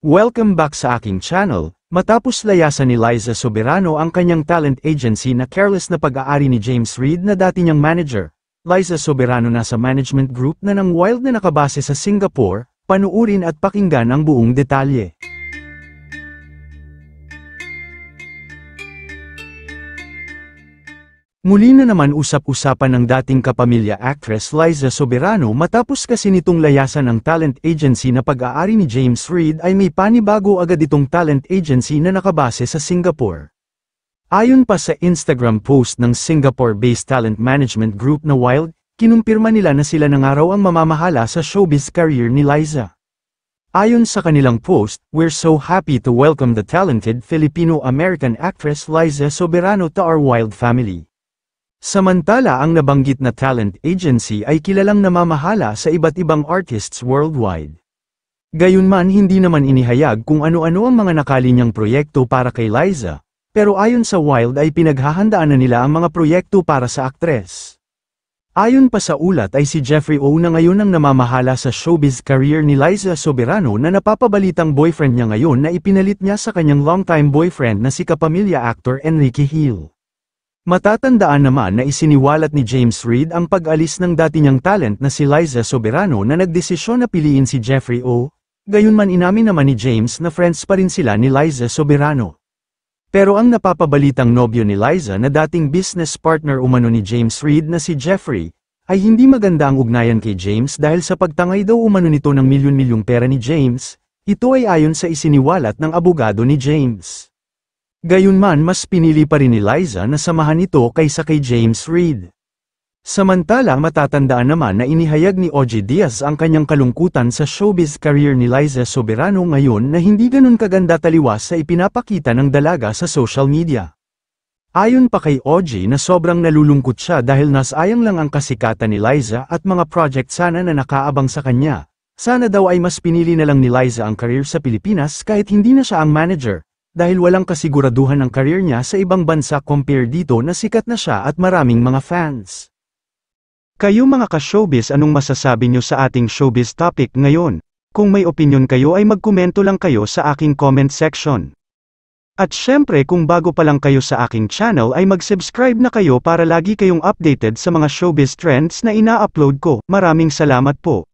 Welcome back sa aking channel. Matapos layasan ni Liza Soberano ang kanyang talent agency na careless na pag-aari ni James Reed na dati niyang manager, Liza Soberano na sa management group na ng Wild na nakabase sa Singapore, panuurin at pakinggan ang buong detalye. Muli na naman usap-usapan ng dating kapamilya actress Liza Soberano matapos kasi nitong layasan ng talent agency na pag-aari ni James Reid ay may panibago agad itong talent agency na nakabase sa Singapore. Ayon pa sa Instagram post ng Singapore-based talent management group na Wild, kinumpirma nila na sila ng araw ang mamamahala sa showbiz career ni Liza. Ayon sa kanilang post, we're so happy to welcome the talented Filipino-American actress Liza Soberano to our Wild family. Samantala ang nabanggit na talent agency ay kilalang namamahala sa iba't ibang artists worldwide. Gayunman hindi naman inihayag kung ano-ano ang mga nakali niyang proyekto para kay Liza, pero ayon sa Wild ay pinaghahandaan na nila ang mga proyekto para sa aktres. Ayon pa sa ulat ay si Jeffrey O na ngayon ang namamahala sa showbiz career ni Liza Soberano na napapabalitang boyfriend niya ngayon na ipinalit niya sa kanyang longtime boyfriend na si kapamilya actor Enrique Hill. Matatandaan naman na isiniwalat ni James Reed ang pag-alis ng dati niyang talent na si Liza Soberano na nagdesisyon na piliin si Jeffrey O. Gayunman inamin naman ni James na friends pa rin sila ni Liza Soberano. Pero ang napapabalitang nobyo ni Liza na dating business partner umano ni James Reed na si Jeffrey, ay hindi maganda ang ugnayan kay James dahil sa pagtangay daw umano nito ng milyon-milyong pera ni James, ito ay ayon sa isiniwalat ng abogado ni James. Gayunman mas pinili pa rin ni Liza na samahan ito kaysa kay James Reed. Samantala matatandaan naman na inihayag ni Oji Diaz ang kanyang kalungkutan sa showbiz career ni Liza Soberano ngayon na hindi ganun kaganda taliwas sa ipinapakita ng dalaga sa social media. Ayon pa kay Oji na sobrang nalulungkot siya dahil nasayang lang ang kasikatan ni Liza at mga project sana na nakaabang sa kanya. Sana daw ay mas pinili na lang ni Liza ang career sa Pilipinas kahit hindi na siya ang manager dahil walang kasiguraduhan ang career niya sa ibang bansa compare dito na sikat na siya at maraming mga fans. Kayo mga ka-showbiz anong masasabi niyo sa ating showbiz topic ngayon? Kung may opinion kayo ay magkomento lang kayo sa aking comment section. At syempre kung bago pa lang kayo sa aking channel ay mag-subscribe na kayo para lagi kayong updated sa mga showbiz trends na ina-upload ko. Maraming salamat po.